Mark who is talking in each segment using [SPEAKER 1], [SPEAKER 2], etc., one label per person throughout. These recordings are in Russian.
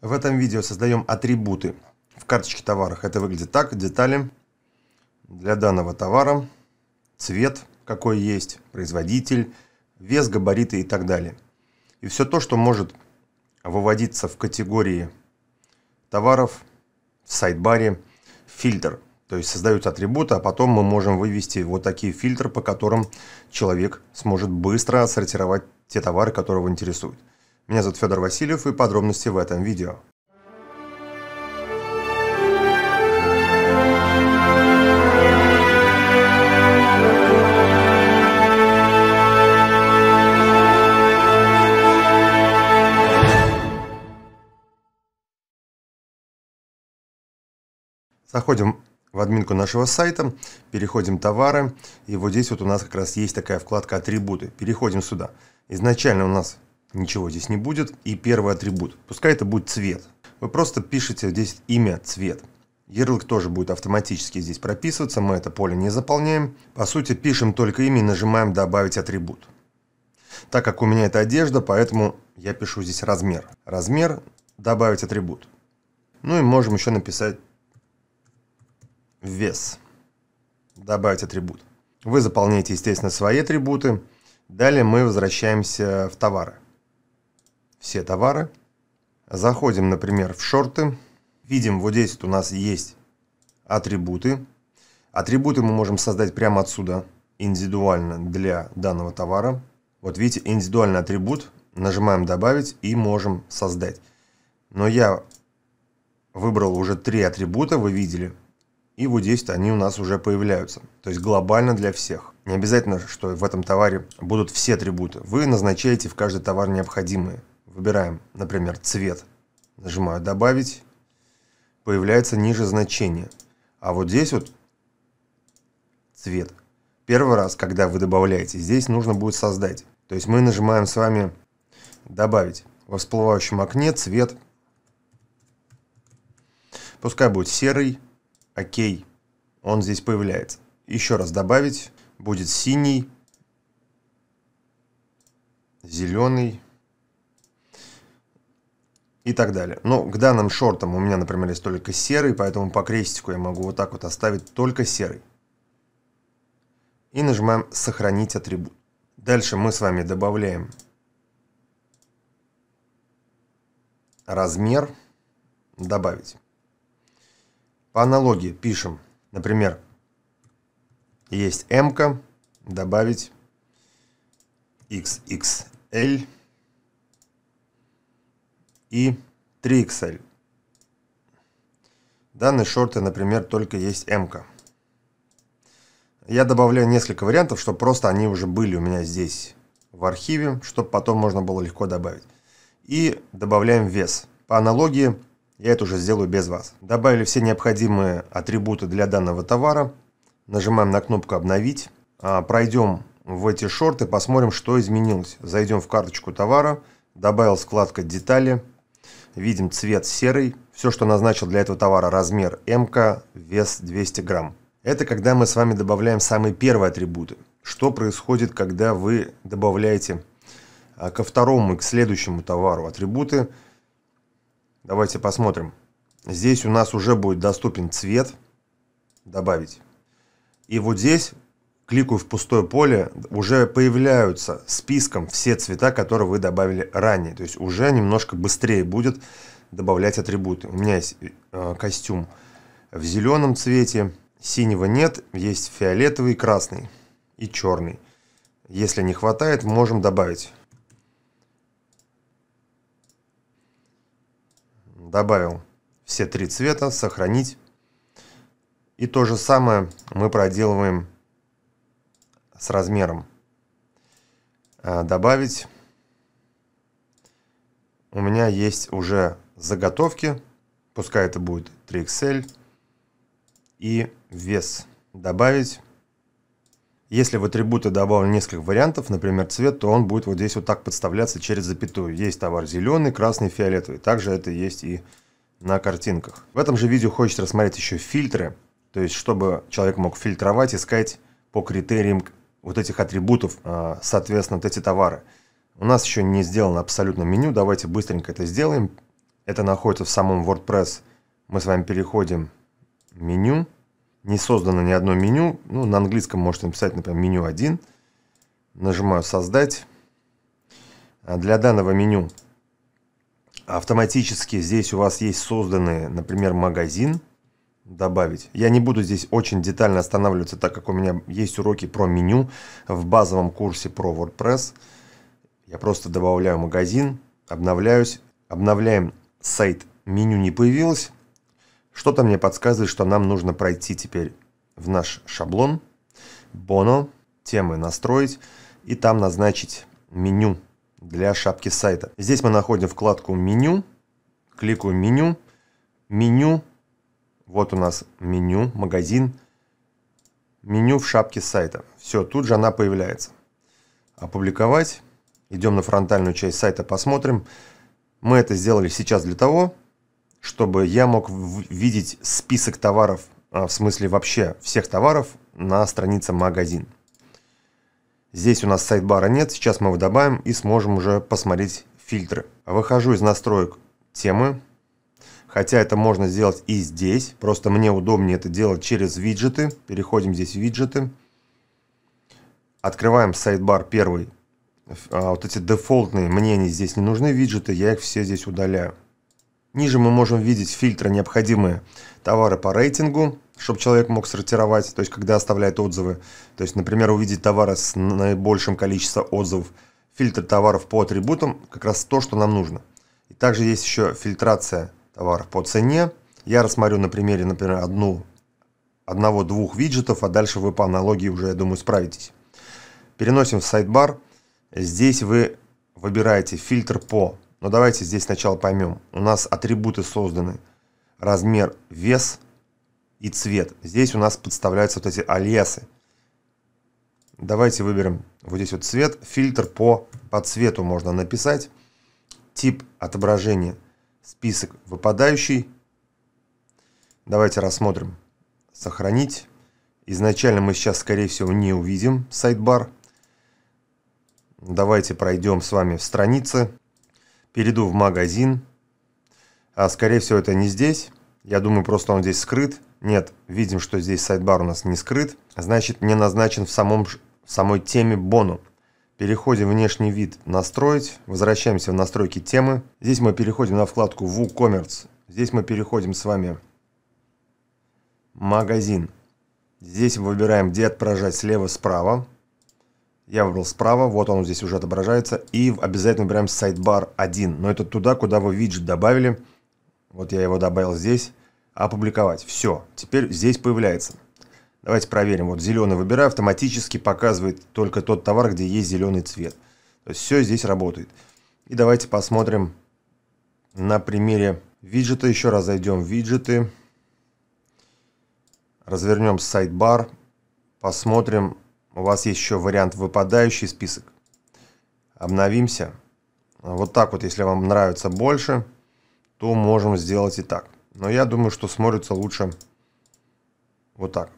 [SPEAKER 1] В этом видео создаем атрибуты в карточке товарах. Это выглядит так. Детали для данного товара, цвет, какой есть, производитель, вес, габариты и так далее. И все то, что может выводиться в категории товаров в сайт-баре фильтр. То есть создаются атрибуты, а потом мы можем вывести вот такие фильтры, по которым человек сможет быстро сортировать те товары, которые его интересуют. Меня зовут Федор Васильев и подробности в этом видео. Заходим в админку нашего сайта, переходим товары, и вот здесь вот у нас как раз есть такая вкладка «Атрибуты». Переходим сюда. Изначально у нас ничего здесь не будет. И первый атрибут, пускай это будет цвет. Вы просто пишете здесь имя, цвет. Ярлык тоже будет автоматически здесь прописываться, мы это поле не заполняем. По сути, пишем только имя и нажимаем «Добавить атрибут». Так как у меня это одежда, поэтому я пишу здесь размер. Размер, добавить атрибут. Ну и можем еще написать вес. Добавить атрибут. Вы заполняете, естественно, свои атрибуты. Далее мы возвращаемся в товары все товары. Заходим, например, в шорты. Видим, вот здесь вот у нас есть атрибуты. Атрибуты мы можем создать прямо отсюда, индивидуально для данного товара. Вот видите, индивидуальный атрибут. Нажимаем «Добавить» и можем создать. Но я выбрал уже три атрибута, вы видели. И вот здесь вот они у нас уже появляются. То есть глобально для всех. Не обязательно, что в этом товаре будут все атрибуты. Вы назначаете в каждый товар необходимые. Выбираем, например, цвет. Нажимаю «Добавить». Появляется ниже значение. А вот здесь вот цвет. Первый раз, когда вы добавляете, здесь нужно будет создать. То есть мы нажимаем с вами «Добавить». Во всплывающем окне цвет. Пускай будет серый. Окей. Он здесь появляется. Еще раз «Добавить». Будет синий. Зеленый и так далее. Но к данным шортам у меня, например, есть только серый, поэтому по крестику я могу вот так вот оставить только серый. И нажимаем «Сохранить атрибут». Дальше мы с вами добавляем размер «Добавить». По аналогии пишем, например, есть m добавить xxl и Trixel. Данные шорты, например, только есть м -ка. Я добавляю несколько вариантов, чтобы просто они уже были у меня здесь в архиве, чтобы потом можно было легко добавить. И добавляем вес. По аналогии, я это уже сделаю без вас. Добавили все необходимые атрибуты для данного товара. Нажимаем на кнопку «Обновить». А, пройдем в эти шорты, посмотрим, что изменилось. Зайдем в карточку товара, добавил складка «Детали», видим цвет серый, все, что назначил для этого товара размер МК, вес 200 грамм. Это когда мы с вами добавляем самые первые атрибуты. Что происходит, когда вы добавляете а, ко второму и к следующему товару атрибуты? Давайте посмотрим. Здесь у нас уже будет доступен цвет. Добавить. И вот здесь кликаю в пустое поле, уже появляются списком все цвета, которые вы добавили ранее. То есть уже немножко быстрее будет добавлять атрибуты. У меня есть э, костюм в зеленом цвете, синего нет, есть фиолетовый, красный и черный. Если не хватает, можем добавить. Добавил все три цвета, сохранить. И то же самое мы проделываем с размером а, добавить. У меня есть уже заготовки, пускай это будет 3XL, и вес добавить. Если в атрибуты добавлено несколько вариантов, например, цвет, то он будет вот здесь вот так подставляться через запятую. Есть товар зеленый, красный, фиолетовый. Также это есть и на картинках. В этом же видео хочется рассмотреть еще фильтры, то есть чтобы человек мог фильтровать, искать по критериям вот этих атрибутов, а, соответственно, вот эти товары. У нас еще не сделано абсолютно меню, давайте быстренько это сделаем. Это находится в самом WordPress. Мы с вами переходим в меню. Не создано ни одно меню. Ну, на английском можете написать, например, меню 1. Нажимаю «Создать». А для данного меню автоматически здесь у вас есть созданный, например, магазин – добавить. Я не буду здесь очень детально останавливаться, так как у меня есть уроки про меню в базовом курсе про WordPress. Я просто добавляю магазин, обновляюсь, обновляем сайт меню не появилось. Что-то мне подсказывает, что нам нужно пройти теперь в наш шаблон, Боно, темы настроить и там назначить меню для шапки сайта. Здесь мы находим вкладку меню, кликаю меню, меню вот у нас меню, магазин, меню в шапке сайта. Все, тут же она появляется. Опубликовать. Идем на фронтальную часть сайта, посмотрим. Мы это сделали сейчас для того, чтобы я мог видеть список товаров, а, в смысле вообще всех товаров на странице магазин. Здесь у нас сайт-бара нет, сейчас мы его добавим и сможем уже посмотреть фильтры. Выхожу из настроек темы, хотя это можно сделать и здесь, просто мне удобнее это делать через виджеты. Переходим здесь в виджеты, открываем сайдбар первый. А, вот эти дефолтные мнения здесь не нужны виджеты, я их все здесь удаляю. Ниже мы можем видеть фильтры, необходимые товары по рейтингу, чтобы человек мог сортировать, то есть когда оставляет отзывы. То есть, например, увидеть товары с наибольшим количеством отзывов. Фильтр товаров по атрибутам как раз то, что нам нужно. И также есть еще фильтрация товаров по цене. Я рассмотрю на примере, например, одну, одного-двух виджетов, а дальше вы по аналогии уже, я думаю, справитесь. Переносим в сайдбар. Здесь вы выбираете фильтр по. Но давайте здесь сначала поймем. У нас атрибуты созданы. Размер, вес и цвет. Здесь у нас подставляются вот эти алиасы Давайте выберем вот здесь вот цвет. Фильтр по, по цвету можно написать. Тип отображения – Список выпадающий. Давайте рассмотрим. Сохранить. Изначально мы сейчас, скорее всего, не увидим сайдбар. Давайте пройдем с вами в страницы. Перейду в магазин. А, скорее всего, это не здесь. Я думаю, просто он здесь скрыт. Нет, видим, что здесь сайдбар у нас не скрыт. Значит, не назначен в, самом, в самой теме бону. Переходим в внешний вид «Настроить». Возвращаемся в настройки темы. Здесь мы переходим на вкладку WooCommerce. Здесь мы переходим с вами «Магазин». Здесь мы выбираем, где отображать слева-справа. Я выбрал справа, вот он здесь уже отображается. И обязательно выбираем сайдбар 1. Но это туда, куда вы виджет добавили. Вот я его добавил здесь. Опубликовать. Все. Теперь здесь появляется. Давайте проверим. Вот зеленый выбираю, автоматически показывает только тот товар, где есть зеленый цвет. То есть все здесь работает. И давайте посмотрим на примере виджета. Еще раз зайдем в виджеты. Развернем сайт-бар. Посмотрим. У вас есть еще вариант выпадающий список. Обновимся. Вот так вот, если вам нравится больше, то можем сделать и так. Но я думаю, что смотрится лучше вот так.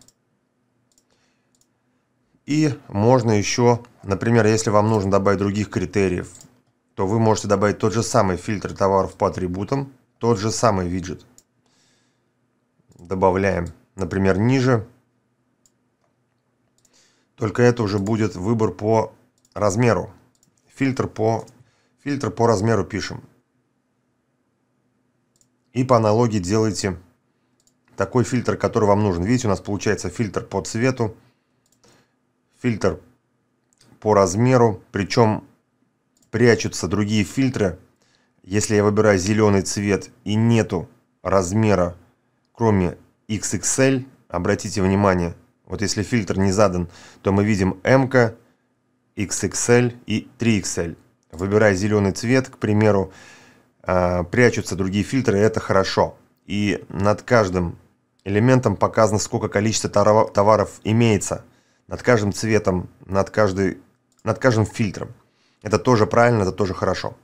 [SPEAKER 1] И можно еще, например, если вам нужно добавить других критериев, то вы можете добавить тот же самый фильтр товаров по атрибутам, тот же самый виджет. Добавляем, например, ниже. Только это уже будет выбор по размеру. Фильтр по, фильтр по размеру пишем. И по аналогии делайте такой фильтр, который вам нужен. Видите, у нас получается фильтр по цвету фильтр по размеру, причем прячутся другие фильтры. Если я выбираю зеленый цвет и нету размера, кроме XXL, обратите внимание, вот если фильтр не задан, то мы видим M, XXL и 3XL. Выбирая зеленый цвет, к примеру, а, прячутся другие фильтры, это хорошо. И над каждым элементом показано, сколько количество товаров имеется – над каждым цветом, над, каждый, над каждым фильтром. Это тоже правильно, это тоже хорошо.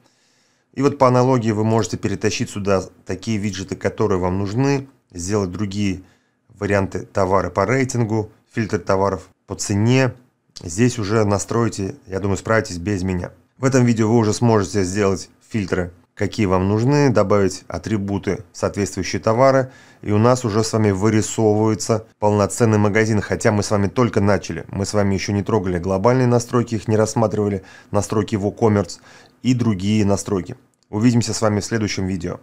[SPEAKER 1] И вот по аналогии вы можете перетащить сюда такие виджеты, которые вам нужны, сделать другие варианты товара по рейтингу, фильтр товаров по цене. Здесь уже настройте, я думаю, справитесь без меня. В этом видео вы уже сможете сделать фильтры какие вам нужны, добавить атрибуты соответствующие товары, и у нас уже с вами вырисовывается полноценный магазин, хотя мы с вами только начали. Мы с вами еще не трогали глобальные настройки, их не рассматривали, настройки WooCommerce и другие настройки. Увидимся с вами в следующем видео.